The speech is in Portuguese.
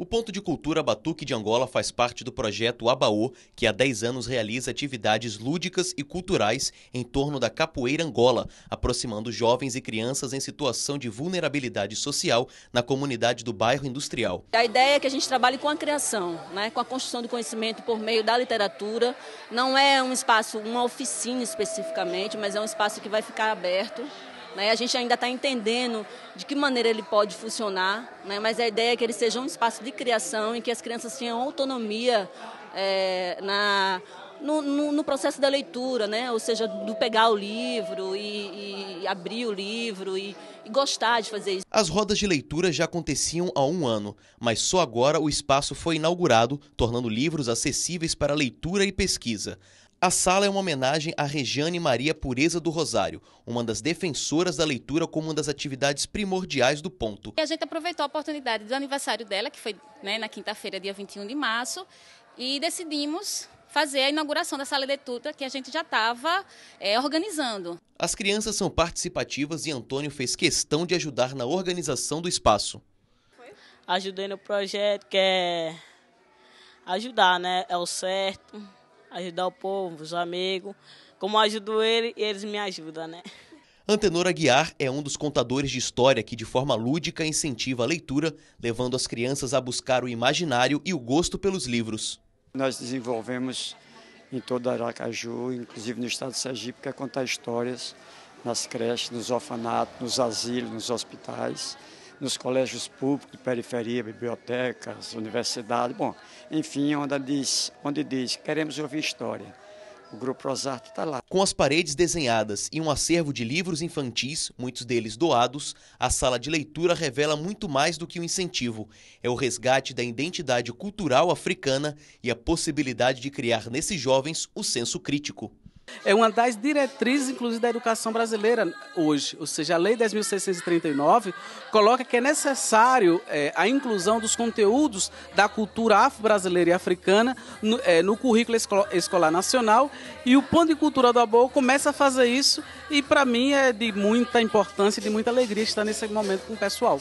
O Ponto de Cultura Batuque de Angola faz parte do projeto Abaô, que há 10 anos realiza atividades lúdicas e culturais em torno da capoeira Angola, aproximando jovens e crianças em situação de vulnerabilidade social na comunidade do bairro industrial. A ideia é que a gente trabalhe com a criação, né, com a construção de conhecimento por meio da literatura. Não é um espaço, uma oficina especificamente, mas é um espaço que vai ficar aberto né? A gente ainda está entendendo de que maneira ele pode funcionar, né? mas a ideia é que ele seja um espaço de criação em que as crianças tenham autonomia é, na no, no, no, processo da leitura, né? ou seja, do pegar o livro e, e abrir o livro e, e, gostar de fazer isso. As rodas de leitura já aconteciam há um ano, mas só agora o espaço foi inaugurado, tornando livros acessíveis para leitura e pesquisa. A sala é uma homenagem a Regiane Maria Pureza do Rosário, uma das defensoras da leitura como uma das atividades primordiais do ponto. E a gente aproveitou a oportunidade do aniversário dela, que foi né, na quinta-feira, dia 21 de março, e decidimos fazer a inauguração da sala de tuta que a gente já estava é, organizando. As crianças são participativas e Antônio fez questão de ajudar na organização do espaço. Ajudei no projeto, que é ajudar, né? É o certo ajudar o povo, os amigos. Como ajudo ele, eles me ajudam, né? Antenor Aguiar é um dos contadores de história que, de forma lúdica, incentiva a leitura, levando as crianças a buscar o imaginário e o gosto pelos livros. Nós desenvolvemos em toda Aracaju, inclusive no estado de Sergipe, que é contar histórias nas creches, nos orfanatos, nos asilos, nos hospitais nos colégios públicos de periferia, bibliotecas, universidades, bom, enfim, onde diz, onde diz queremos ouvir história. O Grupo Rosato está lá. Com as paredes desenhadas e um acervo de livros infantis, muitos deles doados, a sala de leitura revela muito mais do que o um incentivo. É o resgate da identidade cultural africana e a possibilidade de criar nesses jovens o senso crítico. É uma das diretrizes, inclusive, da educação brasileira hoje. Ou seja, a Lei 10.639 coloca que é necessário é, a inclusão dos conteúdos da cultura afro-brasileira e africana no, é, no currículo escolar nacional. E o Ponto de Cultura do Aboa começa a fazer isso. E, para mim, é de muita importância e de muita alegria estar nesse momento com o pessoal.